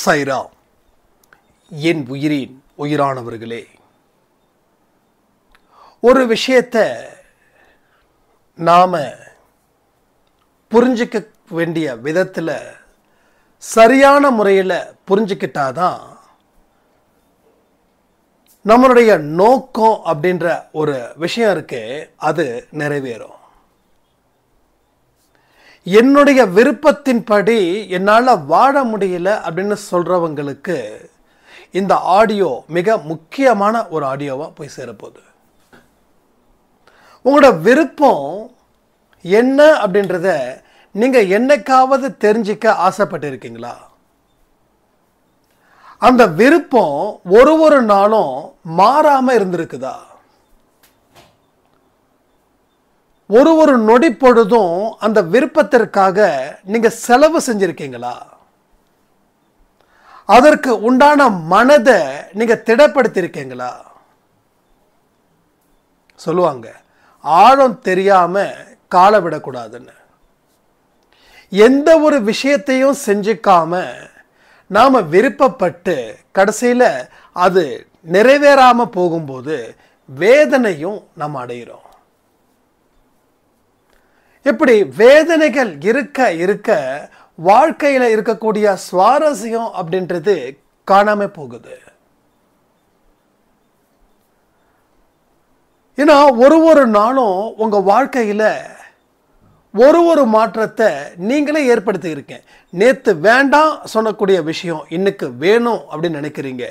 சைரா என் உயிரின் உயிரானவர்களே ஒரு விஷயத்தை நாம் புரிஞ்சிக்க வேண்டிய விதத்தில் சரியான முறையில் புரிஞ்சுக்கிட்டாதான் நம்மளுடைய நோக்கம் அப்படின்ற ஒரு விஷயம் இருக்கு அது நிறைவேறும் என்னுடைய விருப்பத்தின்படி என்னால் வாழ முடியல அப்படின்னு சொல்கிறவங்களுக்கு இந்த ஆடியோ மிக முக்கியமான ஒரு ஆடியோவாக போய் சேரப்போகுது உங்களோட விருப்பம் என்ன அப்படின்றத நீங்கள் என்னைக்காவது தெரிஞ்சிக்க ஆசைப்பட்டிருக்கீங்களா அந்த விருப்பம் ஒரு ஒரு நாளும் மாறாமல் இருந்திருக்குதா ஒரு ஒரு நொடி பொழுதும் அந்த விருப்பத்திற்காக நீங்கள் செலவு செஞ்சுருக்கீங்களா அதற்கு உண்டான மனதை நீங்கள் திடப்படுத்தியிருக்கீங்களா சொல்லுவாங்க ஆழம் தெரியாமல் காலை விடக்கூடாதுன்னு எந்த ஒரு விஷயத்தையும் செஞ்சுக்காம நாம் விருப்பப்பட்டு கடைசியில் அது நிறைவேறாமல் போகும்போது வேதனையும் நம்ம அடைகிறோம் இப்படி வேதனைகள் இருக்க இருக்க வாழ்க்கையில் இருக்கக்கூடிய சுவாரஸ்யம் அப்படின்றது காணாமல் போகுது ஏன்னா ஒரு ஒரு நாளும் உங்கள் வாழ்க்கையில் ஒரு ஒரு மாற்றத்தை நீங்களே இருக்கேன் நேற்று வேண்டாம் சொல்லக்கூடிய விஷயம் இன்னைக்கு வேணும் அப்படின்னு நினைக்கிறீங்க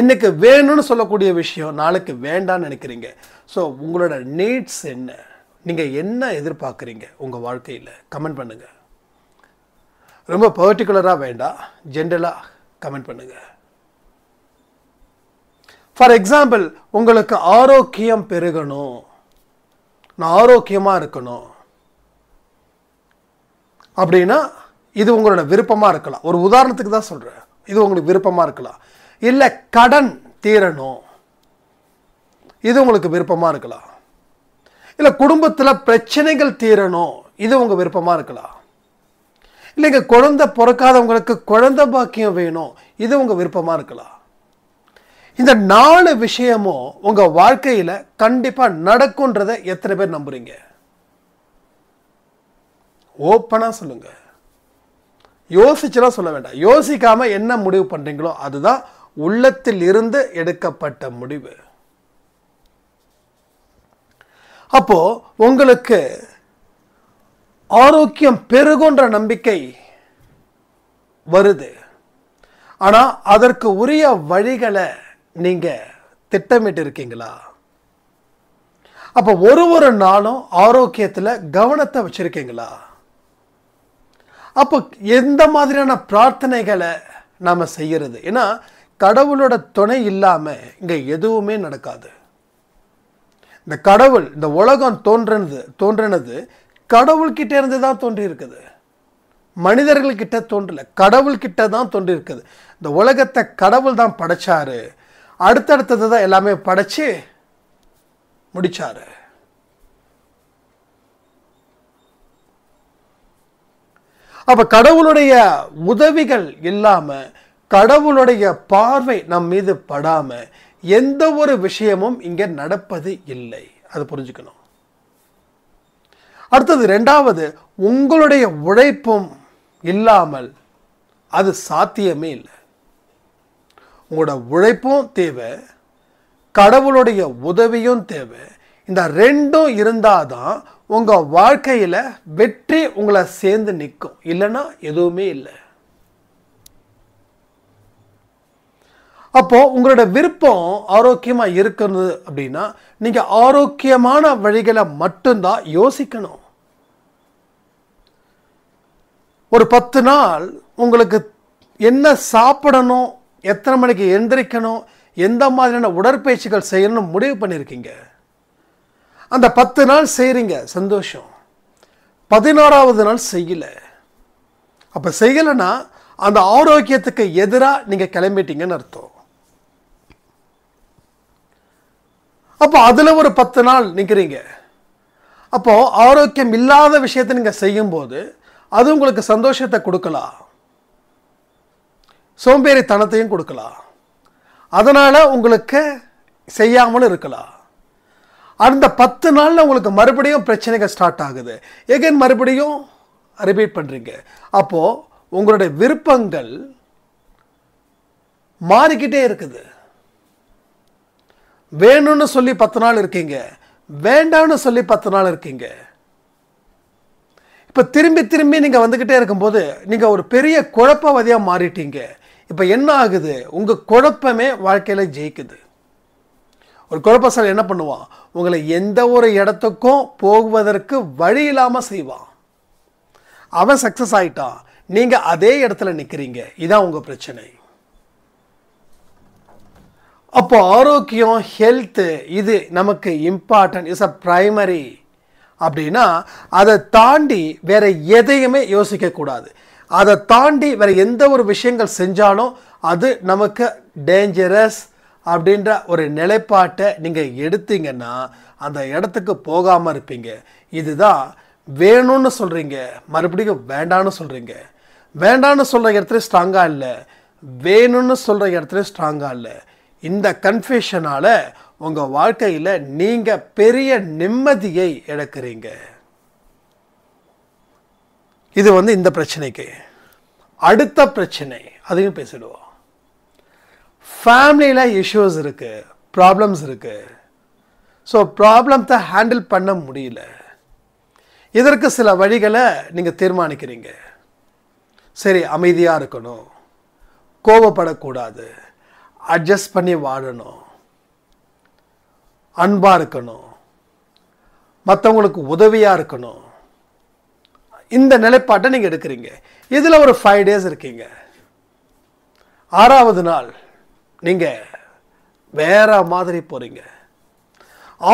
இன்னைக்கு வேணும்னு சொல்லக்கூடிய விஷயம் நாளைக்கு வேண்டாம்னு நினைக்கிறீங்க ஸோ உங்களோட நீட்ஸ் என்ன நீங்கள் என்ன எதிர்பார்க்குறீங்க உங்கள் வாழ்க்கையில் கமெண்ட் பண்ணுங்கள் ரொம்ப பர்டிகுலராக வேண்டாம் ஜென்ரலாக கமெண்ட் பண்ணுங்கள் ஃபார் எக்ஸாம்பிள் உங்களுக்கு ஆரோக்கியம் பெருகணும் நான் ஆரோக்கியமாக இருக்கணும் அப்படின்னா இது உங்களோட விருப்பமாக இருக்கலாம் ஒரு உதாரணத்துக்கு தான் சொல்கிறேன் இது உங்களுக்கு விருப்பமாக இருக்கலாம் இல்லை கடன் தீரணும் இது உங்களுக்கு விருப்பமாக இருக்கலாம் இல்லை குடும்பத்தில் பிரச்சனைகள் தீரணும் இது உங்கள் விருப்பமாக இருக்கலாம் இல்லைங்க குழந்தை பிறக்காதவங்களுக்கு குழந்தை பாக்கியம் வேணும் இது உங்கள் விருப்பமாக இருக்கலாம் இந்த நாலு விஷயமும் உங்கள் வாழ்க்கையில் கண்டிப்பாக நடக்கும்ன்றதை எத்தனை பேர் நம்புறீங்க ஓப்பனாக சொல்லுங்க யோசிச்சுலாம் சொல்ல வேண்டாம் யோசிக்காமல் என்ன முடிவு பண்ணுறீங்களோ அதுதான் உள்ளத்தில் இருந்து எடுக்கப்பட்ட முடிவு அப்போது உங்களுக்கு ஆரோக்கியம் பெருகுன்ற நம்பிக்கை வருது ஆனால் அதற்கு உரிய வழிகளை நீங்கள் திட்டமிட்டு இருக்கீங்களா அப்போ ஒரு ஒரு நாளும் ஆரோக்கியத்தில் கவனத்தை வச்சுருக்கீங்களா அப்போ எந்த மாதிரியான பிரார்த்தனைகளை நாம் செய்கிறது ஏன்னா கடவுளோட துணை இல்லாமல் இங்கே எதுவுமே நடக்காது இந்த கடவுள் இந்த உலகம் தோன்றினது தோன்றினது கடவுள்கிட்ட இருந்து தான் தோன்றி இருக்குது மனிதர்கள்கிட்ட தோன்றல கடவுள்கிட்ட தான் தோன்றி இருக்குது இந்த உலகத்தை கடவுள் தான் படைச்சாரு அடுத்தடுத்தது தான் எல்லாமே படைச்சு முடிச்சாரு அப்போ கடவுளுடைய உதவிகள் இல்லாமல் கடவுளுடைய பார்வை நம் மீது படாமல் எந்த ஒரு விஷயமும் இங்கே நடப்பது இல்லை அது புரிஞ்சுக்கணும் அடுத்தது ரெண்டாவது உங்களுடைய உழைப்பும் இல்லாமல் அது சாத்தியமே இல்லை உங்களோட உழைப்பும் தேவை கடவுளுடைய உதவியும் தேவை இந்த ரெண்டும் இருந்தால் தான் உங்கள் வாழ்க்கையில் வெற்றி உங்களை சேர்ந்து நிற்கும் இல்லைன்னா எதுவுமே இல்லை அப்போது உங்களோட விருப்பம் ஆரோக்கியமாக இருக்கிறது அப்படின்னா நீங்கள் ஆரோக்கியமான வழிகளை மட்டும்தான் யோசிக்கணும் ஒரு பத்து நாள் உங்களுக்கு என்ன சாப்பிடணும் எத்தனை மணிக்கு எந்திரிக்கணும் எந்த மாதிரியான உடற்பயிற்சிகள் செய்யணும்னு முடிவு பண்ணியிருக்கீங்க அந்த பத்து நாள் செய்கிறீங்க சந்தோஷம் பதினோராவது நாள் செய்யலை அப்போ செய்யலைன்னா அந்த ஆரோக்கியத்துக்கு எதிராக நீங்கள் கிளம்பிட்டீங்கன்னு அர்த்தம் அப்போ அதில் ஒரு பத்து நாள் நிற்கிறீங்க அப்போது ஆரோக்கியம் இல்லாத விஷயத்தை நீங்கள் செய்யும்போது அது உங்களுக்கு சந்தோஷத்தை கொடுக்கலாம் சோம்பேறித்தனத்தையும் கொடுக்கலாம் அதனால் உங்களுக்கு செய்யாமல் இருக்கலாம் அந்த பத்து நாளில் உங்களுக்கு மறுபடியும் பிரச்சனைகள் ஸ்டார்ட் ஆகுது எகைன் மறுபடியும் ரிபீட் பண்ணுறீங்க அப்போது உங்களுடைய விருப்பங்கள் மாறிக்கிட்டே இருக்குது வேணும்னு சொல்லி பத்து நாள் இருக்கீங்க வேண்டாம்னு சொல்லி பத்து நாள் இருக்கீங்க இப்போ திரும்பி திரும்பி நீங்கள் வந்துக்கிட்டே இருக்கும்போது நீங்கள் ஒரு பெரிய குழப்பவதியாக மாறிட்டீங்க இப்போ என்ன ஆகுது உங்கள் குழப்பமே வாழ்க்கையில் ஜெயிக்குது ஒரு சார் என்ன பண்ணுவான் உங்களை எந்த ஒரு இடத்துக்கும் போகுவதற்கு வழி இல்லாமல் செய்வான் அவன் சக்ஸஸ் ஆகிட்டான் நீங்கள் அதே இடத்துல நிற்கிறீங்க இதான் உங்கள் பிரச்சனை அப்போ ஆரோக்கியம் ஹெல்த்து இது நமக்கு இம்பார்ட்டன்ட் இஸ் அ ப்ரைமரி அப்படின்னா அதை தாண்டி வேற எதையுமே யோசிக்கக்கூடாது அதை தாண்டி வேற எந்த ஒரு விஷயங்கள் செஞ்சாலும் அது நமக்கு டேஞ்சரஸ் அப்படின்ற ஒரு நிலைப்பாட்டை நீங்கள் எடுத்தீங்கன்னா அந்த இடத்துக்கு போகாமல் இருப்பீங்க இதுதான் வேணும்னு சொல்கிறீங்க மறுபடியும் வேண்டான்னு சொல்கிறீங்க வேண்டான்னு சொல்கிற இடத்துல ஸ்ட்ராங்காக இல்லை வேணும்னு சொல்கிற இடத்துல ஸ்ட்ராங்காக இல்லை இந்த கன்ஃபியூஷனால் உங்கள் வாழ்க்கையில் நீங்கள் பெரிய நிம்மதியை இழக்கிறீங்க இது வந்து இந்த பிரச்சனைக்கு அடுத்த பிரச்சனை அதையும் பேசிடுவோம் ஃபேமிலியில் இஷ்யூஸ் இருக்குது ப்ராப்ளம்ஸ் இருக்குது ஸோ ப்ராப்ளத்தை ஹேண்டில் பண்ண முடியல இதற்கு சில வழிகளை நீங்கள் தீர்மானிக்கிறீங்க சரி அமைதியாக இருக்கணும் கோபப்படக்கூடாது அட்ஜஸ்ட் பண்ணி வாழணும் அன்பாக இருக்கணும் மற்றவங்களுக்கு உதவியாக இருக்கணும் இந்த நிலைப்பாட்டை நீங்கள் எடுக்கிறீங்க இதில் ஒரு ஃபைவ் டேஸ் இருக்கீங்க ஆறாவது நாள் நீங்கள் வேற மாதிரி போகிறீங்க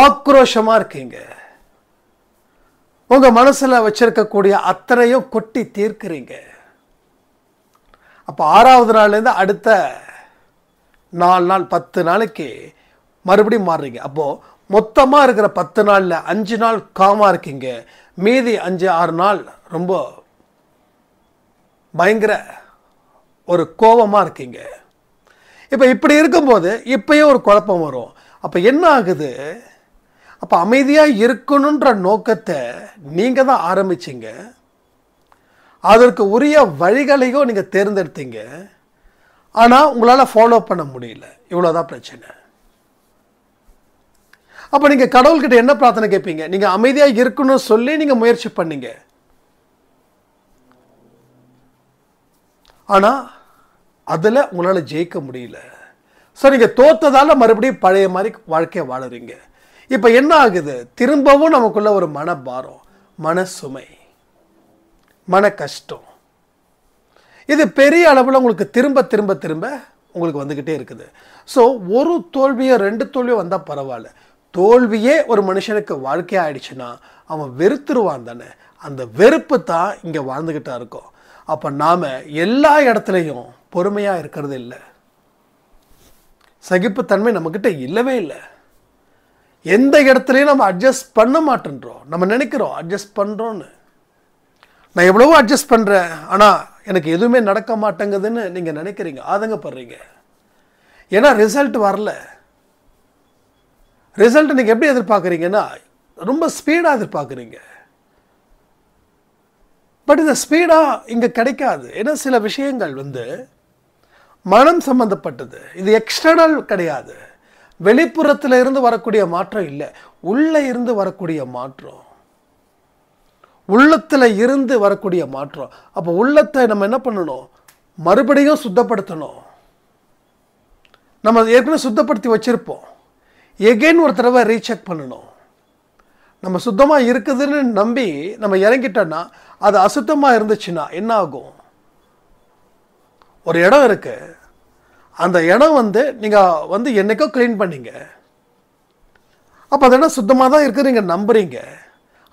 ஆக்ரோஷமாக இருக்கீங்க உங்கள் மனசில் வச்சுருக்கக்கூடிய அத்தனையும் கொட்டி தீர்க்கிறீங்க அப்போ ஆறாவது நாள்லேருந்து அடுத்த நாலு நாள் பத்து நாளைக்கு மறுபடியும் மாறுறீங்க அப்போது மொத்தமாக இருக்கிற பத்து நாளில் அஞ்சு நாள் காமாக இருக்கீங்க மீதி அஞ்சு ஆறு நாள் ரொம்ப பயங்கர ஒரு கோபமாக இருக்கீங்க இப்போ இப்படி இருக்கும்போது இப்பயே ஒரு குழப்பம் வரும் அப்போ என்ன ஆகுது அப்போ அமைதியாக இருக்கணுன்ற நோக்கத்தை நீங்கள் தான் ஆரம்பிச்சிங்க அதற்கு உரிய வழிகளையும் நீங்கள் தேர்ந்தெடுத்தீங்க ஆனால் உங்களால் ஃபாலோ பண்ண முடியல இவ்வளோதான் பிரச்சனை அப்போ நீங்கள் கடவுள்கிட்ட என்ன பிரார்த்தனை கேட்பீங்க நீங்கள் அமைதியாக இருக்கணும்னு சொல்லி நீங்கள் முயற்சி பண்ணீங்க ஆனால் அதில் உங்களால் ஜெயிக்க முடியல ஸோ நீங்கள் தோத்ததால் மறுபடியும் பழைய மாதிரி வாழ்க்கையை வாழறீங்க இப்போ என்ன ஆகுது திரும்பவும் நமக்குள்ள ஒரு மனபாரம் மன சுமை மன கஷ்டம் இது பெரிய அளவில் உங்களுக்கு திரும்ப திரும்ப திரும்ப உங்களுக்கு வந்துக்கிட்டே இருக்குது ஸோ ஒரு தோல்வியோ ரெண்டு தோல்வியோ வந்தால் பரவாயில்ல தோல்வியே ஒரு மனுஷனுக்கு வாழ்க்கையாக ஆயிடுச்சுன்னா அவன் வெறுத்துருவான் தானே அந்த வெறுப்பு தான் இங்கே வாழ்ந்துக்கிட்டா இருக்கும் அப்போ நாம் எல்லா இடத்துலையும் பொறுமையாக இருக்கிறது இல்லை சகிப்புத்தன்மை நம்மக்கிட்ட இல்லவே இல்லை எந்த இடத்துலையும் நம்ம அட்ஜஸ்ட் பண்ண மாட்டேன்றோம் நம்ம நினைக்கிறோம் அட்ஜஸ்ட் பண்ணுறோன்னு நான் எவ்வளவோ அட்ஜஸ்ட் பண்ணுறேன் ஆனால் எனக்கு எதுவுமே நடக்க மாட்டேங்குதுன்னு நீங்கள் நினைக்கிறீங்க ஆதங்கப்படுறீங்க ஏன்னா ரிசல்ட் வரல ரிசல்ட் நீங்கள் எப்படி எதிர்பார்க்குறீங்கன்னா ரொம்ப ஸ்பீடாக எதிர்பார்க்குறீங்க பட் இந்த ஸ்பீடாக இங்கே கிடைக்காது ஏன்னா சில விஷயங்கள் வந்து மனம் சம்மந்தப்பட்டது இது எக்ஸ்டர்னல் கிடையாது வெளிப்புறத்தில் இருந்து வரக்கூடிய மாற்றம் இல்லை உள்ளே இருந்து வரக்கூடிய மாற்றம் உள்ளத்தில் இருந்து வரக்கூடிய மாற்றம் அப்போ உள்ளத்தை நம்ம என்ன பண்ணணும் மறுபடியும் சுத்தப்படுத்தணும் நம்ம ஏற்கனவே சுத்தப்படுத்தி வச்சுருப்போம் எகெயின் ஒரு தடவை ரீசெக் பண்ணணும் நம்ம சுத்தமாக இருக்குதுன்னு நம்பி நம்ம இறங்கிட்டோன்னா அது அசுத்தமாக இருந்துச்சுன்னா என்ன ஆகும் ஒரு இடம் இருக்குது அந்த இடம் வந்து நீங்கள் வந்து என்றைக்கோ க்ளீன் பண்ணிங்க அப்போ அந்த இடம் சுத்தமாக தான் இருக்குது நீங்கள் நம்புகிறீங்க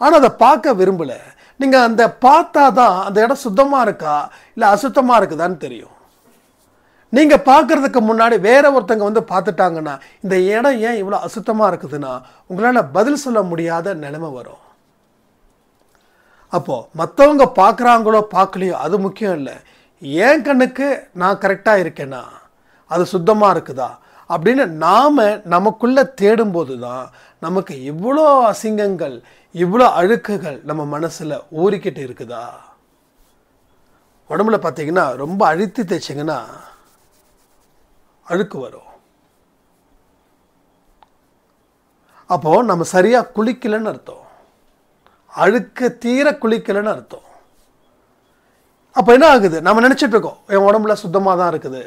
ஆனால் அதை பார்க்க விரும்பலை நீங்கள் அந்த பார்த்தா தான் அந்த இடம் சுத்தமாக இருக்கா இல்லை அசுத்தமாக இருக்குதான்னு தெரியும் நீங்கள் பார்க்குறதுக்கு முன்னாடி வேற ஒருத்தங்க வந்து பார்த்துட்டாங்கன்னா இந்த இடம் ஏன் இவ்வளோ அசுத்தமாக இருக்குதுன்னா உங்களால் பதில் சொல்ல முடியாத நிலைமை வரும் அப்போது மற்றவங்க பார்க்குறாங்களோ பார்க்கலையோ அது முக்கியம் இல்லை ஏன் கண்ணுக்கு நான் கரெக்டாக இருக்கேனா அது சுத்தமாக இருக்குதா அப்படின்னு நாம் நமக்குள்ளே தேடும்போது தான் நமக்கு இவ்வளோ அசிங்கங்கள் இவ்வளோ அழுக்குகள் நம்ம மனசில் ஊறிக்கிட்டு இருக்குதா உடம்புல பார்த்தீங்கன்னா ரொம்ப அழுத்தி தேய்ச்சிங்கன்னா அழுக்கு வரும் அப்போது நம்ம சரியாக குளிக்கலைன்னு அர்த்தம் அழுக்க தீர குளிக்கலைன்னு அர்த்தம் அப்போ என்ன ஆகுது நம்ம நினச்சிட்டு இருக்கோம் என் உடம்புல சுத்தமாக தான் இருக்குது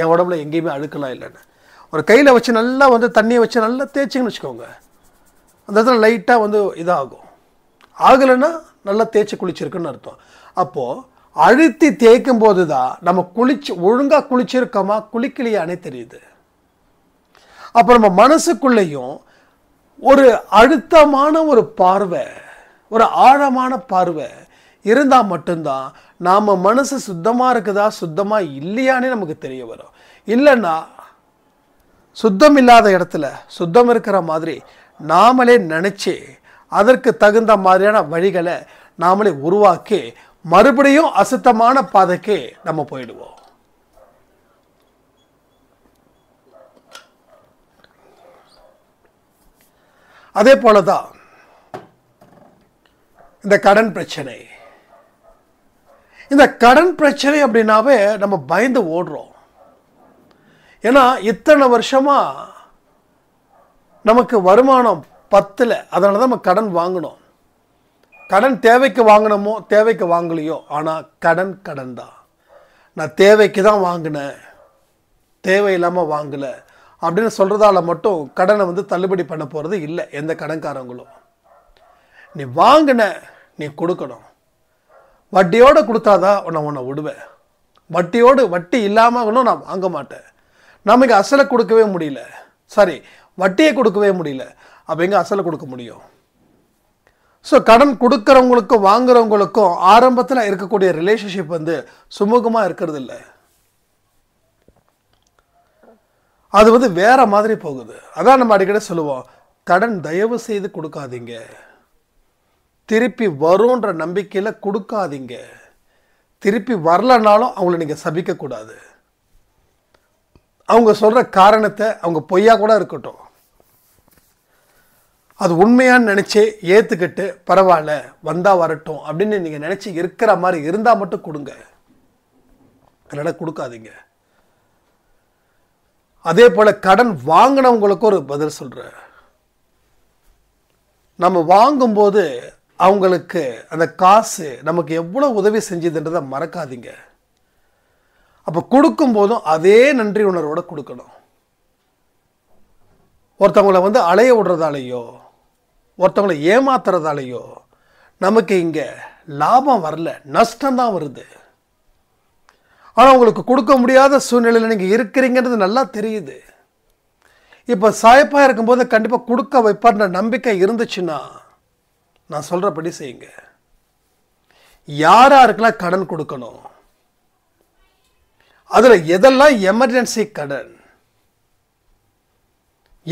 என் உடம்புல எங்கேயுமே அழுக்கலாம் இல்லைன்னு ஒரு கையில் வச்சு நல்லா வந்து தண்ணியை வச்சு நல்லா தேய்ச்சிங்கன்னு வச்சுக்கோங்க அந்த இடத்துல லைட்டாக வந்து இதாகும் ஆகலைன்னா நல்லா தேய்ச்சி குளிச்சிருக்குன்னு அர்த்தம் அப்போது அழுத்தி தேய்க்கும் போது தான் நம்ம குளிச்சு ஒழுங்காக குளிச்சிருக்கோமா குளிக்கலையானே தெரியுது அப்போ நம்ம மனசுக்குள்ளேயும் ஒரு அழுத்தமான ஒரு பார்வை ஒரு ஆழமான பார்வை இருந்தால் மட்டும்தான் நாம் மனசு சுத்தமாக இருக்குதா சுத்தமாக இல்லையானே நமக்கு தெரிய வரும் இல்லைன்னா சுத்தம் இல்லாத இடத்துல சுத்தம் இருக்கிற மாதிரி நாமளே நினச்சி அதற்கு தகுந்த மாதிரியான வழிகளை நாமளே உருவாக்கி மறுபடியும் அசுத்தமான பாதைக்கு நம்ம போயிடுவோம் அதே போல தான் இந்த கடன் பிரச்சனை இந்த கடன் பிரச்சனை அப்படின்னாவே நம்ம பயந்து ஓடுறோம் ஏன்னா இத்தனை வருஷமாக நமக்கு வருமானம் பத்தில் அதனால தான் நம்ம கடன் வாங்கணும் கடன் தேவைக்கு வாங்கினோமோ தேவைக்கு வாங்கலையோ ஆனால் கடன் கடன் தான் நான் தேவைக்கு தான் வாங்கினேன் தேவையில்லாமல் வாங்கலை அப்படின்னு சொல்கிறதால மட்டும் கடனை வந்து தள்ளுபடி பண்ண போகிறது இல்லை எந்த கடன்காரங்களும் நீ வாங்கின நீ கொடுக்கணும் வட்டியோடு கொடுத்தாதான் நான் உன்னை விடுவேன் வட்டியோடு வட்டி இல்லாமல் நான் வாங்க மாட்டேன் நமக்கு அசலை கொடுக்கவே முடியல சரி வட்டியை கொடுக்கவே முடியல அப்போ எங்கே அசலை கொடுக்க முடியும் ஸோ கடன் கொடுக்குறவங்களுக்கும் வாங்குறவங்களுக்கும் ஆரம்பத்தில் இருக்கக்கூடிய ரிலேஷன்ஷிப் வந்து சுமூகமாக இருக்கிறது இல்லை அது வந்து வேற மாதிரி போகுது அதான் நம்ம அடிக்கடி சொல்லுவோம் கடன் தயவு செய்து கொடுக்காதீங்க திருப்பி வரும்ன்ற நம்பிக்கையில் கொடுக்காதீங்க திருப்பி வரலனாலும் அவங்கள நீங்கள் சபிக்கக்கூடாது அவங்க சொல்கிற காரணத்தை அவங்க பொய்யா கூட இருக்கட்டும் அது உண்மையான்னு நினச்சே ஏற்றுக்கிட்டு பரவாயில்ல வந்தால் வரட்டும் அப்படின்னு நீங்கள் நினச்சி இருக்கிற மாதிரி இருந்தால் மட்டும் கொடுங்க இல்லைன்னா கொடுக்காதீங்க அதே போல் கடன் வாங்கினவங்களுக்கு ஒரு பதில் சொல்கிறேன் நம்ம வாங்கும்போது அவங்களுக்கு அந்த காசு நமக்கு எவ்வளோ உதவி செஞ்சதுன்றதை மறக்காதீங்க அப்போ கொடுக்கும்போதும் அதே நன்றி உணர்வோடு கொடுக்கணும் ஒருத்தவங்களை வந்து அலைய விடுறதாலேயோ ஒருத்தவங்களை ஏமாத்துறதாலேயோ நமக்கு இங்கே லாபம் வரல நஷ்டம்தான் வருது ஆனால் உங்களுக்கு கொடுக்க முடியாத சூழ்நிலையில் நீங்கள் இருக்கிறீங்கிறது நல்லா தெரியுது இப்போ சாய்ப்பாக இருக்கும்போது கண்டிப்பாக கொடுக்க வைப்பார்ன்ற நம்பிக்கை இருந்துச்சுன்னா நான் சொல்கிறபடி செய்யுங்க இருக்கலாம் கடன் கொடுக்கணும் அதில் எதெல்லாம் எமர்ஜென்சி கடன்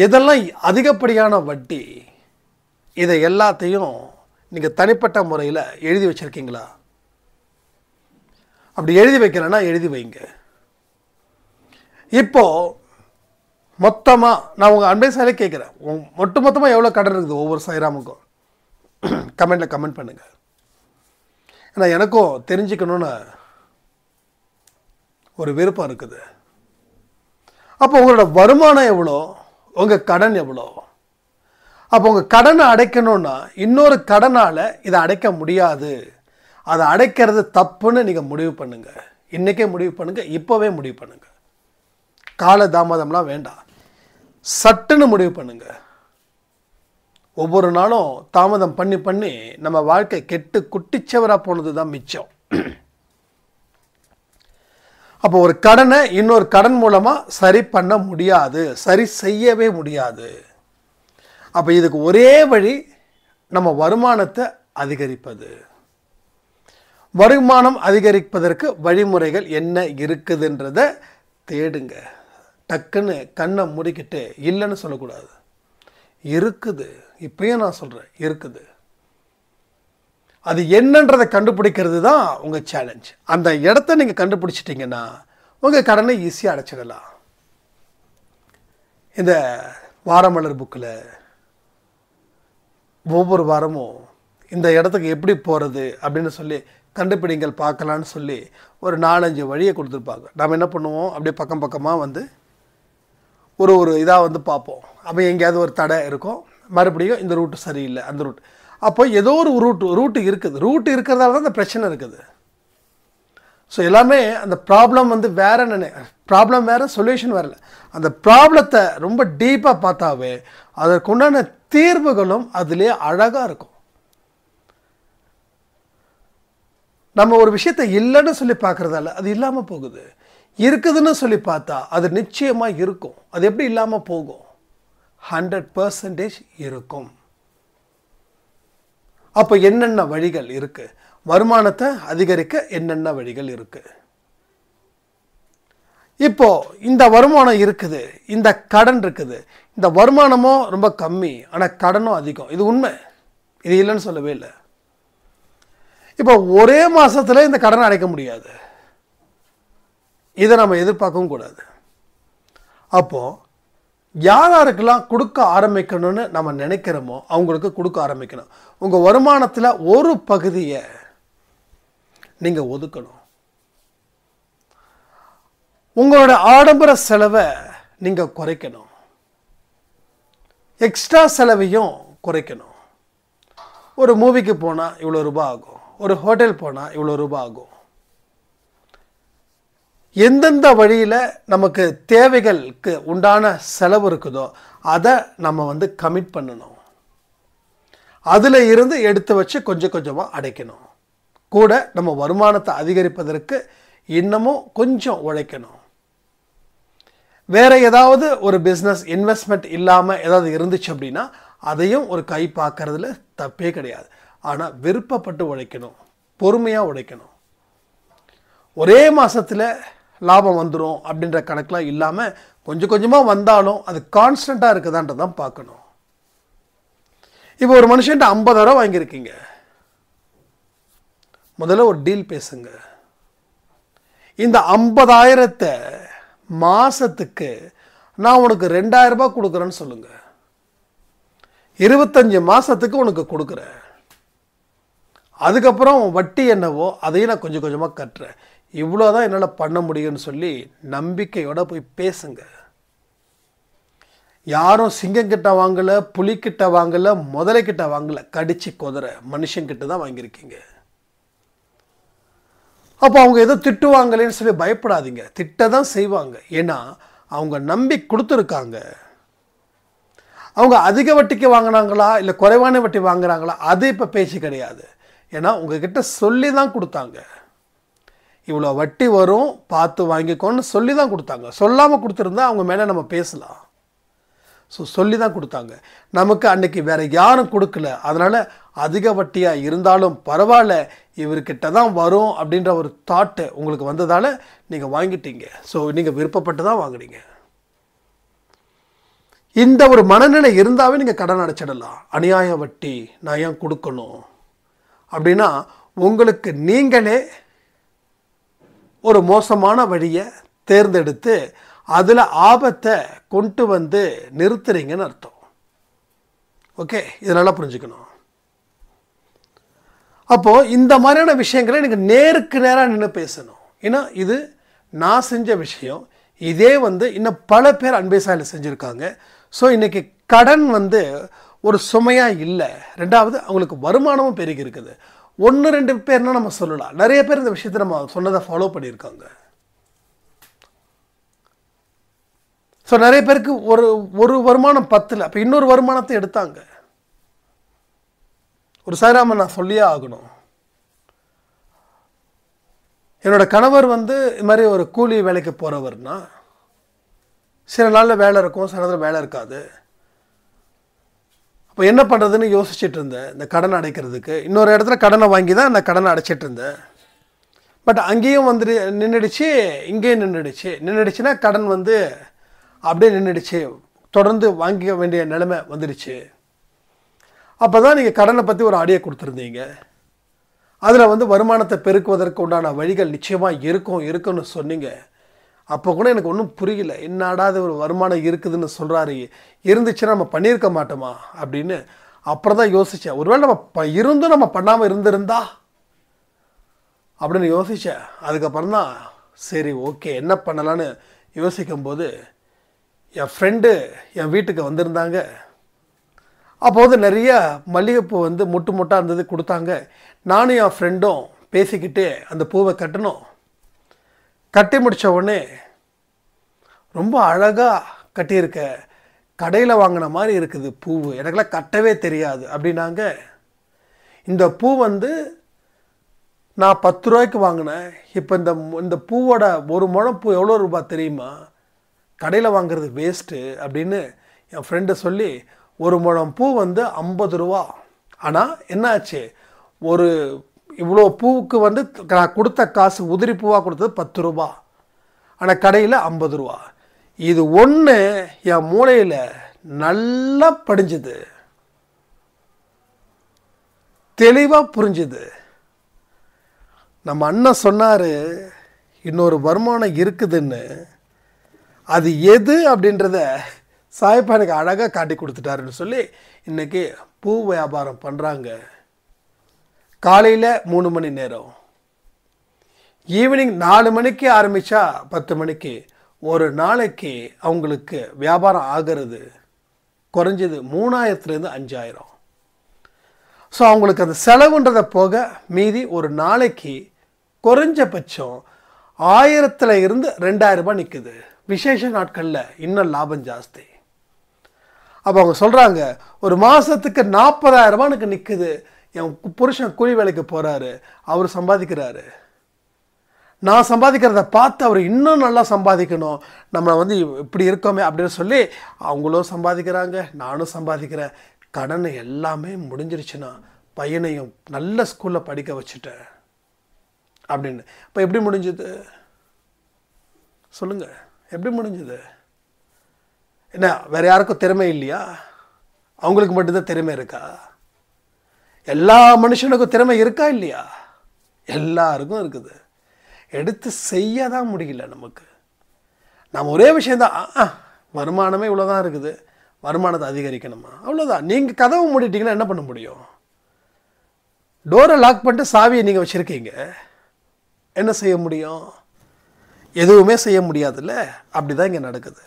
எதெல்லாம் அதிகப்படியான வட்டி இதை எல்லாத்தையும் நீங்கள் தனிப்பட்ட முறையில் எழுதி வச்சுருக்கீங்களா அப்படி எழுதி வைக்கிறேன்னா எழுதி வைங்க இப்போது மொத்தமாக நான் உங்கள் அட்வைஸாலே கேட்குறேன் ஒட்டு மொத்தமாக எவ்வளோ கடன் இருக்குது ஒவ்வொரு சாய்ராமுக்கும் கமெண்டில் கமெண்ட் பண்ணுங்கள் ஏன்னா எனக்கும் தெரிஞ்சுக்கணுன்னு ஒரு விருப்பம் இருக்குது அப்போ உங்களோட வருமானம் எவ்வளோ உங்கள் கடன் எவ்வளோ அப்போ உங்கள் கடனை அடைக்கணும்னா இன்னொரு கடனால் இதை அடைக்க முடியாது அதை அடைக்கிறது தப்புன்னு நீங்கள் முடிவு பண்ணுங்கள் இன்றைக்கே முடிவு பண்ணுங்கள் இப்போவே முடிவு பண்ணுங்கள் கால தாமதம்லாம் வேண்டாம் சட்டுன்னு முடிவு பண்ணுங்கள் ஒவ்வொரு நாளும் தாமதம் பண்ணி பண்ணி நம்ம வாழ்க்கை கெட்டு குட்டிச்சவராக போனது தான் மிச்சம் அப்போ ஒரு கடனை இன்னொரு கடன் மூலமாக சரி பண்ண முடியாது சரி செய்யவே முடியாது அப்போ இதுக்கு ஒரே வழி நம்ம வருமானத்தை அதிகரிப்பது வருமானம் அதிகரிப்பதற்கு வழிமுறைகள் என்ன இருக்குதுன்றத தேடுங்க டக்குன்னு கண்ணை முடிக்கிட்டு இல்லைன்னு சொல்லக்கூடாது இருக்குது இப்பயும் நான் சொல்கிறேன் இருக்குது அது என்னன்றதை கண்டுபிடிக்கிறது தான் உங்கள் சேலஞ்ச் அந்த இடத்த நீங்கள் கண்டுபிடிச்சிட்டிங்கன்னா உங்கள் கடனை ஈஸியாக அடைச்சிடலாம் இந்த வாரமலர் புக்கில் ஒவ்வொரு வாரமும் இந்த இடத்துக்கு எப்படி போகிறது அப்படின்னு சொல்லி கண்டுபிடிங்கள் பார்க்கலான்னு சொல்லி ஒரு நாலஞ்சு வழியை கொடுத்துருப்பாங்க நம்ம என்ன பண்ணுவோம் அப்படியே பக்கம் பக்கமாக வந்து ஒரு ஒரு இதாக வந்து பார்ப்போம் அப்போ எங்கேயாவது ஒரு தடை இருக்கும் மறுபடியும் இந்த ரூட்டு சரியில்லை அந்த ரூட் அப்போ ஏதோ ஒரு ரூட்டு ரூட்டு இருக்குது ரூட்டு இருக்கிறதால தான் அந்த பிரச்சனை இருக்குது ஸோ எல்லாமே அந்த ப்ராப்ளம் வந்து வேறு நினை ப்ராப்ளம் வேறு சொல்யூஷன் வரல அந்த ப்ராப்ளத்தை ரொம்ப டீப்பாக பார்த்தாவே அதற்குண்டான தீர்வுகளும் அதிலே அழகாக இருக்கும் நம்ம ஒரு விஷயத்தை இல்லைன்னு சொல்லி பார்க்குறதால அது இல்லாமல் போகுது இருக்குதுன்னு சொல்லி பார்த்தா அது நிச்சயமாக இருக்கும் அது எப்படி இல்லாமல் போகும் ஹண்ட்ரட் பர்சன்டேஜ் இருக்கும் அப்போ என்னென்ன வழிகள் இருக்குது வருமானத்தை அதிகரிக்க என்னென்ன வழிகள் இருக்குது இப்போது இந்த வருமானம் இருக்குது இந்த கடன் இருக்குது இந்த வருமானமும் ரொம்ப கம்மி ஆனால் கடனும் அதிகம் இது உண்மை இது இல்லைன்னு சொல்லவே இல்லை இப்போ ஒரே மாதத்தில் இந்த கடனை அடைக்க முடியாது இதை நம்ம எதிர்பார்க்கவும் கூடாது அப்போது யார் யாருக்கெல்லாம் கொடுக்க ஆரம்பிக்கணும்னு நம்ம நினைக்கிறோமோ அவங்களுக்கு கொடுக்க ஆரம்பிக்கணும் உங்கள் வருமானத்தில் ஒரு பகுதியை நீங்கள் ஒதுக்கணும் உங்களோட ஆடம்பர செலவை நீங்கள் குறைக்கணும் எக்ஸ்ட்ரா செலவையும் குறைக்கணும் ஒரு மூவிக்கு போனால் இவ்வளோ ரூபாய் ஆகும் ஒரு ஹோட்டல் போனால் இவ்வளோ ரூபாய் ஆகும் எந்தெந்த வழியில் நமக்கு தேவைகளுக்கு உண்டான செலவு இருக்குதோ அதை நம்ம வந்து கமிட் பண்ணணும் அதில் இருந்து எடுத்து வச்சு கொஞ்சம் கொஞ்சமாக அடைக்கணும் கூட நம்ம வருமானத்தை அதிகரிப்பதற்கு இன்னமும் கொஞ்சம் உழைக்கணும் வேறு ஏதாவது ஒரு பிஸ்னஸ் இன்வெஸ்ட்மெண்ட் இல்லாமல் ஏதாவது இருந்துச்சு அப்படின்னா அதையும் ஒரு கை பார்க்கறதுல தப்பே கிடையாது ஆனால் விருப்பப்பட்டு உழைக்கணும் பொறுமையாக உழைக்கணும் ஒரே மாதத்தில் லாபம் வந்துடும் அப்படின்ற கணக்கெலாம் இல்லாமல் கொஞ்சம் கொஞ்சமாக வந்தாலும் அது கான்ஸ்டண்ட்டாக இருக்குதான்ட்டு தான் பார்க்கணும் இப்போ ஒரு மனுஷன்ட்ட ஐம்பதாயிரம் வாங்கியிருக்கீங்க முதல்ல ஒரு டீல் பேசுங்க இந்த ஐம்பதாயிரத்தை மாதத்துக்கு நான் உனக்கு ரெண்டாயிரரூபா கொடுக்குறேன்னு சொல்லுங்கள் இருபத்தஞ்சி மாதத்துக்கு உனக்கு கொடுக்குறேன் அதுக்கப்புறம் வட்டி என்னவோ அதையும் நான் கொஞ்சம் கொஞ்சமாக கட்டுறேன் இவ்வளோ தான் என்னால் பண்ண முடியும்னு சொல்லி நம்பிக்கையோடு போய் பேசுங்க யாரும் சிங்கங்கிட்ட வாங்கலை புலிக்கிட்ட வாங்கலை முதலைக்கிட்ட வாங்கலை கடிச்சு குதிரை மனுஷங்கிட்ட தான் வாங்கியிருக்கீங்க அப்போ அவங்க எதோ திட்டுவாங்களேன்னு சொல்லி பயப்படாதீங்க திட்ட தான் செய்வாங்க ஏன்னா அவங்க நம்பி கொடுத்துருக்காங்க அவங்க அதிக வட்டிக்கு வாங்கினாங்களா இல்லை குறைவான வட்டி வாங்குறாங்களா அது இப்போ பேச்சு கிடையாது ஏன்னா உங்ககிட்ட சொல்லி தான் கொடுத்தாங்க இவ்வளோ வட்டி வரும் பார்த்து வாங்கிக்கோன்னு சொல்லி தான் கொடுத்தாங்க சொல்லாமல் கொடுத்துருந்தா அவங்க மேலே நம்ம பேசலாம் ஸோ சொல்லி தான் கொடுத்தாங்க நமக்கு அன்றைக்கி வேறு யாரும் கொடுக்கல அதனால் அதிக வட்டியாக இருந்தாலும் பரவாயில்ல இவர்கிட்ட தான் வரும் அப்படின்ற ஒரு தாட்டு உங்களுக்கு வந்ததால் நீங்கள் வாங்கிட்டீங்க ஸோ நீங்கள் விருப்பப்பட்டு தான் வாங்குறீங்க இந்த ஒரு மனநிலை இருந்தாவே நீங்கள் கடன் அடைச்சிடலாம் அநியாய வட்டி நான் ஏன் கொடுக்கணும் அப்படின்னா உங்களுக்கு நீங்களே ஒரு மோசமான வழியை தேர்ந்தெடுத்து அதில் ஆபத்தை கொண்டு வந்து நிறுத்துறீங்கன்னு அர்த்தம் ஓகே இது நல்லா புரிஞ்சுக்கணும் அப்போது இந்த மாதிரியான விஷயங்களை நீங்கள் நேருக்கு நேராக நின்று பேசணும் ஏன்னா இது நான் செஞ்ச விஷயம் இதே வந்து இன்னும் பல பேர் சாயில் செஞ்சுருக்காங்க ஸோ இன்றைக்கி கடன் வந்து ஒரு சுமையாக இல்லை ரெண்டாவது அவங்களுக்கு வருமானமும் பெருகி இருக்குது ஒன்று ரெண்டு பேர்னால் நம்ம சொல்லலாம் நிறைய பேர் இந்த விஷயத்தை நம்ம சொன்னதை ஃபாலோ பண்ணியிருக்காங்க ஸோ நிறைய பேருக்கு ஒரு ஒரு வருமானம் பத்தில் அப்போ இன்னொரு வருமானத்தை எடுத்தாங்க ஒரு சாய்ராமன் நான் சொல்லியே ஆகணும் என்னோடய கணவர் வந்து இது மாதிரி ஒரு கூலி வேலைக்கு போகிறவர்னா சில நாளில் வேலை இருக்கும் சில நேரத்தில் வேலை இருக்காது அப்போ என்ன பண்ணுறதுன்னு யோசிச்சுட்டு இருந்தேன் இந்த கடனை அடைக்கிறதுக்கு இன்னொரு இடத்துல கடனை வாங்கி தான் நான் கடனை அடைச்சிட்டு இருந்தேன் பட் அங்கேயும் வந்து நின்றுடுச்சு இங்கேயும் நின்றுடுச்சு நின்றுடுச்சுன்னா கடன் வந்து அப்படியே நின்றுடுச்சு தொடர்ந்து வாங்கிக்க வேண்டிய நிலைமை வந்துடுச்சு அப்போ தான் நீங்கள் கடனை பற்றி ஒரு ஆடியோ கொடுத்துருந்தீங்க அதில் வந்து வருமானத்தை பெருக்குவதற்கு உண்டான வழிகள் நிச்சயமாக இருக்கும் இருக்குன்னு சொன்னீங்க அப்போ கூட எனக்கு ஒன்றும் புரியல என்னடாது ஒரு வருமானம் இருக்குதுன்னு சொல்கிறாரு இருந்துச்சுன்னா நம்ம பண்ணியிருக்க மாட்டோமா அப்படின்னு அப்புறம் தான் யோசித்தேன் ஒருவேளை நம்ம ப இருந்தும் நம்ம பண்ணாமல் இருந்திருந்தா அப்படின்னு யோசித்தேன் அதுக்கப்புறம் தான் சரி ஓகே என்ன பண்ணலான்னு யோசிக்கும்போது என் ஃப்ரெண்டு என் வீட்டுக்கு வந்திருந்தாங்க அப்போது நிறைய மல்லிகைப்பூ வந்து முட்டு முட்டாக இருந்தது கொடுத்தாங்க நானும் என் ஃப்ரெண்டும் பேசிக்கிட்டு அந்த பூவை கட்டணும் கட்டி முடித்த உடனே ரொம்ப அழகாக கட்டியிருக்க கடையில் வாங்கின மாதிரி இருக்குது பூவு எனக்கெல்லாம் கட்டவே தெரியாது அப்படின்னாங்க இந்த பூ வந்து நான் பத்து ரூபாய்க்கு வாங்கினேன் இப்போ இந்த இந்த பூவோட ஒரு முழம் பூ எவ்வளோ ரூபா தெரியுமா கடையில் வாங்குறது வேஸ்ட்டு அப்படின்னு என் ஃப்ரெண்டு சொல்லி ஒரு முழம் பூ வந்து ஐம்பது ரூபா ஆனால் என்னாச்சு ஒரு இவ்வளோ பூவுக்கு வந்து நான் கொடுத்த காசு உதிரி பூவாக கொடுத்தது பத்து ரூபா ஆனால் கடையில் ஐம்பது ரூபா இது ஒன்று என் மூளையில் நல்லா படிஞ்சுது தெளிவாக புரிஞ்சுது நம்ம அண்ணன் சொன்னார் இன்னொரு வருமானம் இருக்குதுன்னு அது எது அப்படின்றத சாயப்பா எனக்கு அழகாக காட்டி கொடுத்துட்டாருன்னு சொல்லி இன்றைக்கி பூ வியாபாரம் பண்ணுறாங்க காலையில் மூணு மணி நேரம் ஈவினிங் நாலு மணிக்கு ஆரம்பித்தா பத்து மணிக்கு ஒரு நாளைக்கு அவங்களுக்கு வியாபாரம் ஆகிறது குறைஞ்சது மூணாயிரத்துலேருந்து அஞ்சாயிரம் ஸோ அவங்களுக்கு அந்த செலவுன்றதை போக மீதி ஒரு நாளைக்கு குறைஞ்சபட்சம் ஆயிரத்தில் இருந்து ரெண்டாயிரரூபா நிற்குது விசேஷ நாட்களில் இன்னும் லாபம் ஜாஸ்தி அப்போ அவங்க சொல்கிறாங்க ஒரு மாதத்துக்கு நாற்பதாயிரரூபா எனக்கு நிற்குது என் புருஷன் கூலி வேலைக்கு போகிறாரு அவர் சம்பாதிக்கிறாரு நான் சம்பாதிக்கிறத பார்த்து அவர் இன்னும் நல்லா சம்பாதிக்கணும் நம்மளை வந்து இப்படி இருக்கோமே அப்படின்னு சொல்லி அவங்களும் சம்பாதிக்கிறாங்க நானும் சம்பாதிக்கிறேன் கடனை எல்லாமே முடிஞ்சிருச்சுன்னா பையனையும் நல்ல ஸ்கூலில் படிக்க வச்சுட்டேன் அப்படின்னு இப்போ எப்படி முடிஞ்சது சொல்லுங்கள் எப்படி முடிஞ்சுது என்ன வேறு யாருக்கும் திறமை இல்லையா அவங்களுக்கு மட்டும்தான் திறமை இருக்கா எல்லா மனுஷனுக்கும் திறமை இருக்கா இல்லையா எல்லாருக்கும் இருக்குது எடுத்து செய்ய தான் முடியல நமக்கு நம்ம ஒரே விஷயந்தான் வருமானமே இவ்வளோதான் இருக்குது வருமானத்தை அதிகரிக்கணுமா அவ்வளோதான் நீங்கள் கதவு மூடிட்டிங்கன்னா என்ன பண்ண முடியும் டோரை லாக் பண்ணிட்டு சாவியை நீங்கள் வச்சுருக்கீங்க என்ன செய்ய முடியும் எதுவுமே செய்ய முடியாதுல்ல அப்படி தான் இங்கே நடக்குது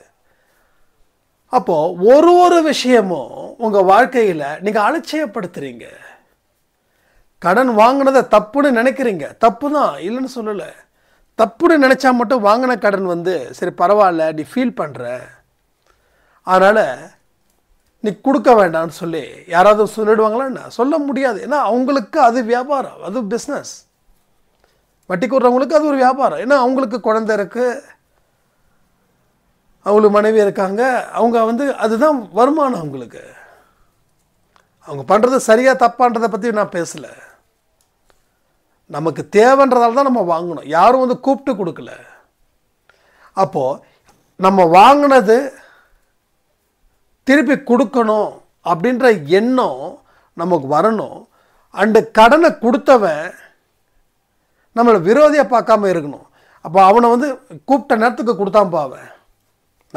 அப்போது ஒரு ஒரு விஷயமும் உங்கள் வாழ்க்கையில் நீங்கள் அலட்சியப்படுத்துகிறீங்க கடன் வாங்கினதை தப்புன்னு நினைக்கிறீங்க தப்பு தான் இல்லைன்னு சொல்லலை தப்புன்னு நினச்சா மட்டும் வாங்கின கடன் வந்து சரி பரவாயில்ல நீ ஃபீல் பண்ணுற அதனால் நீ கொடுக்க வேண்டாம்னு சொல்லி யாராவது சொல்லிடுவாங்களா சொல்ல முடியாது ஏன்னா அவங்களுக்கு அது வியாபாரம் அது பிஸ்னஸ் வட்டி விட்றவங்களுக்கு அது ஒரு வியாபாரம் ஏன்னா அவங்களுக்கு குழந்தை இருக்குது அவங்களுக்கு மனைவி இருக்காங்க அவங்க வந்து அதுதான் வருமானம் அவங்களுக்கு அவங்க பண்ணுறது சரியாக தப்பான்றதை பற்றி நான் பேசலை நமக்கு தேவைன்றதால தான் நம்ம வாங்கணும் யாரும் வந்து கூப்பிட்டு கொடுக்கல அப்போது நம்ம வாங்கினது திருப்பி கொடுக்கணும் அப்படின்ற எண்ணம் நமக்கு வரணும் அண்டு கடனை கொடுத்தவன் நம்மளை விரோதியாக பார்க்காம இருக்கணும் அப்போ அவனை வந்து கூப்பிட்ட நேரத்துக்கு கொடுத்தான்ப்பா அவன்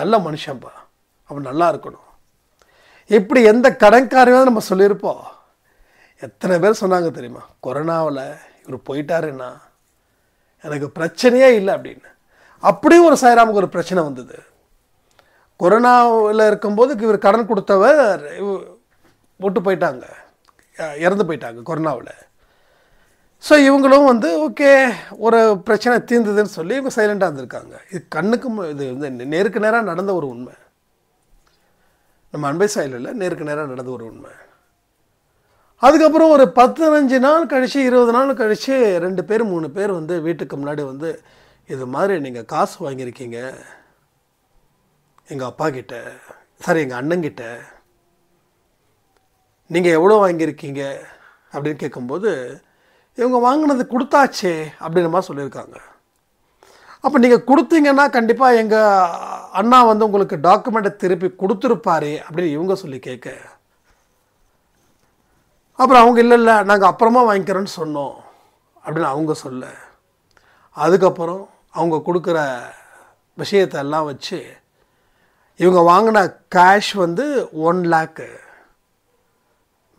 நல்ல மனுஷன்ப்பா அவன் நல்லா இருக்கணும் இப்படி எந்த கடன்காரையும் நம்ம சொல்லியிருப்போம் எத்தனை பேர் சொன்னாங்க தெரியுமா கொரோனாவில் இவர் போயிட்டாருன்னா எனக்கு பிரச்சனையே இல்லை அப்படின்னு அப்படியும் ஒரு சாயராமுக்கு ஒரு பிரச்சனை வந்தது கொரோனாவில் இருக்கும்போது இவர் கடன் கொடுத்தவர் விட்டு போயிட்டாங்க இறந்து போயிட்டாங்க கொரோனாவில் ஸோ இவங்களும் வந்து ஓகே ஒரு பிரச்சனை தீர்ந்ததுன்னு சொல்லி இவங்க சைலண்டாக இருந்திருக்காங்க இது கண்ணுக்கு இது வந்து நேருக்கு நேராக நடந்த ஒரு உண்மை நம்ம அன்பை சாயலில் நேருக்கு நேராக நடந்த ஒரு உண்மை அதுக்கப்புறம் ஒரு பத்தஞ்சு நாள் கழித்து இருபது நாள் கழித்து ரெண்டு பேர் மூணு பேர் வந்து வீட்டுக்கு முன்னாடி வந்து இது மாதிரி நீங்கள் காசு வாங்கியிருக்கீங்க எங்கள் அப்பா கிட்ட சாரி எங்கள் அண்ணங்கிட்ட நீங்கள் எவ்வளோ வாங்கியிருக்கீங்க அப்படின்னு கேட்கும்போது இவங்க வாங்கினது கொடுத்தாச்சே அப்படின்னுமா மாதிரி சொல்லியிருக்காங்க அப்போ நீங்கள் கொடுத்தீங்கன்னா கண்டிப்பாக எங்கள் அண்ணா வந்து உங்களுக்கு டாக்குமெண்ட்டை திருப்பி கொடுத்துருப்பாரு அப்படின்னு இவங்க சொல்லி கேட்க அப்புறம் அவங்க இல்லை இல்லை நாங்கள் அப்புறமா வாங்கிக்கிறோன்னு சொன்னோம் அப்படின்னு அவங்க சொல்ல அதுக்கப்புறம் அவங்க கொடுக்குற விஷயத்தை எல்லாம் வச்சு இவங்க வாங்கின கேஷ் வந்து ஒன் லேக்கு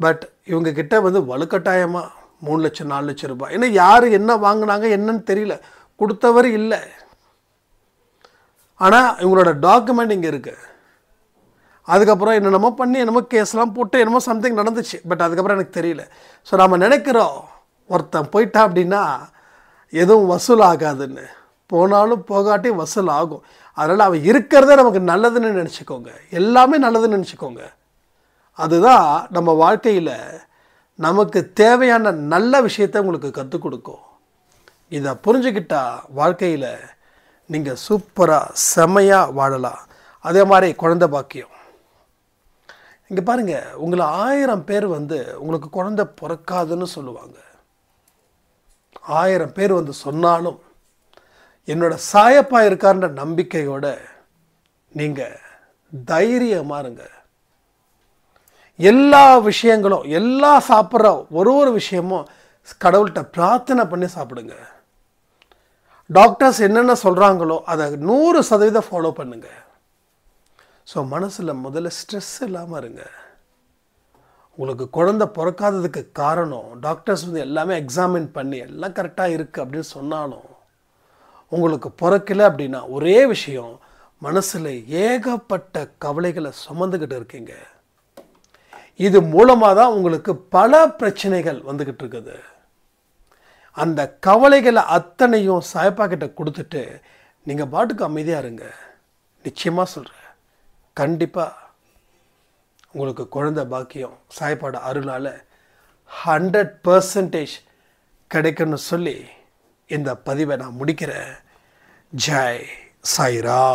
பட் இவங்கக்கிட்ட வந்து வலுக்கட்டாயமாக மூணு லட்சம் நாலு லட்சம் ரூபாய் ஏன்னா யார் என்ன வாங்கினாங்க என்னன்னு தெரியல கொடுத்தவர் இல்லை ஆனால் இவங்களோட டாக்குமெண்ட் இங்கே இருக்குது அதுக்கப்புறம் என்னென்னமோ பண்ணி என்னமோ கேஸ்லாம் போட்டு என்னமோ சம்திங் நடந்துச்சு பட் அதுக்கப்புறம் எனக்கு தெரியல ஸோ நம்ம நினைக்கிறோம் ஒருத்தன் போயிட்டா அப்படின்னா எதுவும் வசூல் ஆகாதுன்னு போனாலும் போகாட்டி வசூல் ஆகும் அதனால் அவன் இருக்கிறதே நமக்கு நல்லதுன்னு நினச்சிக்கோங்க எல்லாமே நல்லதுன்னு நினச்சிக்கோங்க அதுதான் நம்ம வாழ்க்கையில் நமக்கு தேவையான நல்ல விஷயத்தை உங்களுக்கு கற்றுக் கொடுக்கும் இதை புரிஞ்சுக்கிட்டா வாழ்க்கையில் நீங்கள் சூப்பராக செமையாக வாழலாம் அதே மாதிரி குழந்த பாக்கியம் இங்கே பாருங்கள் உங்களை ஆயிரம் பேர் வந்து உங்களுக்கு குழந்த பிறக்காதுன்னு சொல்லுவாங்க ஆயிரம் பேர் வந்து சொன்னாலும் என்னோட சாயப்பா இருக்கார்ன்ற நம்பிக்கையோடு நீங்கள் தைரியமாக இருங்க எல்லா விஷயங்களும் எல்லா சாப்பிட்ற ஒரு ஒரு விஷயமும் கடவுள்கிட்ட பிரார்த்தனை பண்ணி சாப்பிடுங்க டாக்டர்ஸ் என்னென்ன சொல்கிறாங்களோ அதை நூறு சதவீதம் ஃபாலோ பண்ணுங்க ஸோ மனசில் முதல்ல ஸ்ட்ரெஸ் இல்லாமல் இருங்க உங்களுக்கு குழந்த பிறக்காததுக்கு காரணம் டாக்டர்ஸ் வந்து எல்லாமே எக்ஸாமின் பண்ணி எல்லாம் கரெக்டாக இருக்குது அப்படின்னு சொன்னாலும் உங்களுக்கு பிறக்கலை அப்படின்னா ஒரே விஷயம் மனசில் ஏகப்பட்ட கவலைகளை சுமந்துக்கிட்டு இருக்கீங்க இது மூலமாக தான் உங்களுக்கு பல பிரச்சனைகள் வந்துக்கிட்டு இருக்குது அந்த கவலைகளை அத்தனையும் சாய்ப்பா கிட்ட கொடுத்துட்டு நீங்கள் பாட்டுக்கு அமைதியாக இருங்க நிச்சயமாக சொல்கிறேன் கண்டிப்பாக உங்களுக்கு குழந்த பாக்கியம் சாய்ப்பாட அருளால் ஹண்ட்ரட் பர்சன்டேஜ் கிடைக்கும்னு சொல்லி இந்த பதிவை நான் முடிக்கிறேன் ஜெய் சாய்ரா